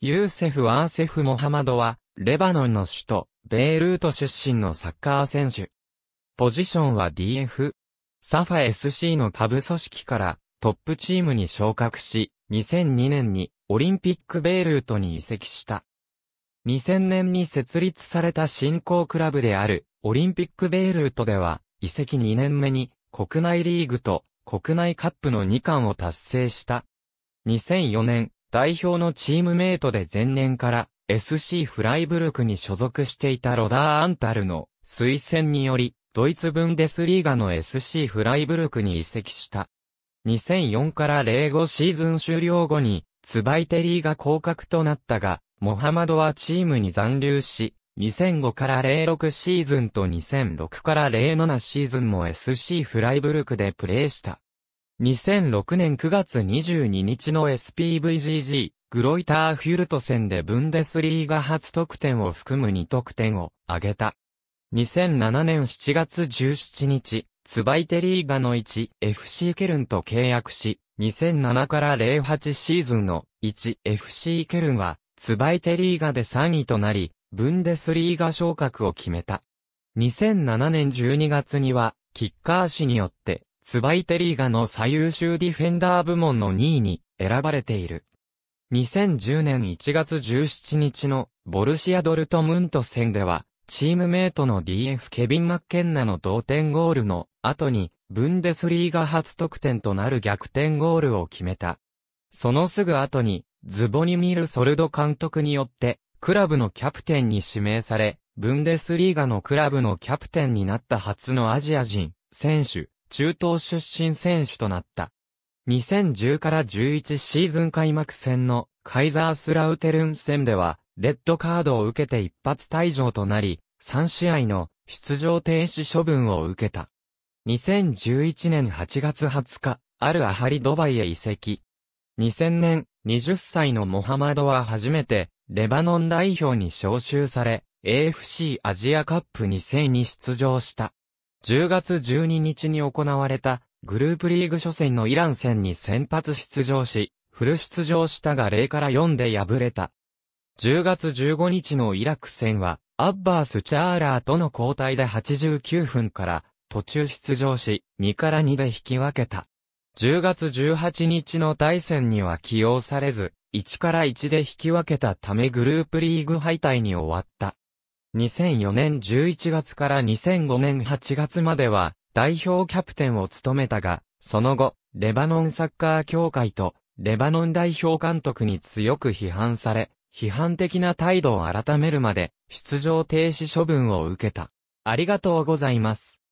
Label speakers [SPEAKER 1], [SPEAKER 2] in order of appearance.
[SPEAKER 1] ユーセフ・アーセフ・モハマドは、レバノンの首都、ベイルート出身のサッカー選手。ポジションは DF。サファ SC の下部組織からトップチームに昇格し、2002年にオリンピックベイルートに移籍した。2000年に設立された新興クラブであるオリンピックベイルートでは、移籍2年目に国内リーグと国内カップの2冠を達成した。2004年、代表のチームメイトで前年から SC フライブルクに所属していたロダー・アンタルの推薦により、ドイツブンデスリーガの SC フライブルクに移籍した。2004から05シーズン終了後に、ツバイテリーが降格となったが、モハマドはチームに残留し、2005から06シーズンと2006から07シーズンも SC フライブルクでプレーした。2006年9月22日の SPVGG、グロイターフュルト戦でブンデスリーガ初得点を含む2得点を挙げた。2007年7月17日、ツバイテリーガの1、FC ケルンと契約し、2007から08シーズンの1、FC ケルンは、ツバイテリーガで3位となり、ブンデスリーガ昇格を決めた。2007年12月には、キッカー氏によって、スバイテリーガの最優秀ディフェンダー部門の2位に選ばれている。2010年1月17日のボルシア・ドルトムント戦では、チームメイトの DF ケビン・マッケンナの同点ゴールの後に、ブンデスリーガ初得点となる逆転ゴールを決めた。そのすぐ後に、ズボニミル・ソルド監督によって、クラブのキャプテンに指名され、ブンデスリーガのクラブのキャプテンになった初のアジア人、選手、中東出身選手となった。2010から11シーズン開幕戦のカイザースラウテルン戦では、レッドカードを受けて一発退場となり、3試合の出場停止処分を受けた。2011年8月20日、アル・アハリ・ドバイへ移籍。2000年、20歳のモハマドは初めて、レバノン代表に招集され、AFC アジアカップ2世に出場した。10月12日に行われたグループリーグ初戦のイラン戦に先発出場し、フル出場したが0から4で敗れた。10月15日のイラク戦は、アッバース・チャーラーとの交代で89分から途中出場し、2から2で引き分けた。10月18日の対戦には起用されず、1から1で引き分けたためグループリーグ敗退に終わった。2004年11月から2005年8月までは代表キャプテンを務めたが、その後、レバノンサッカー協会とレバノン代表監督に強く批判され、批判的な態度を改めるまで出場停止処分を受けた。ありがとうございます。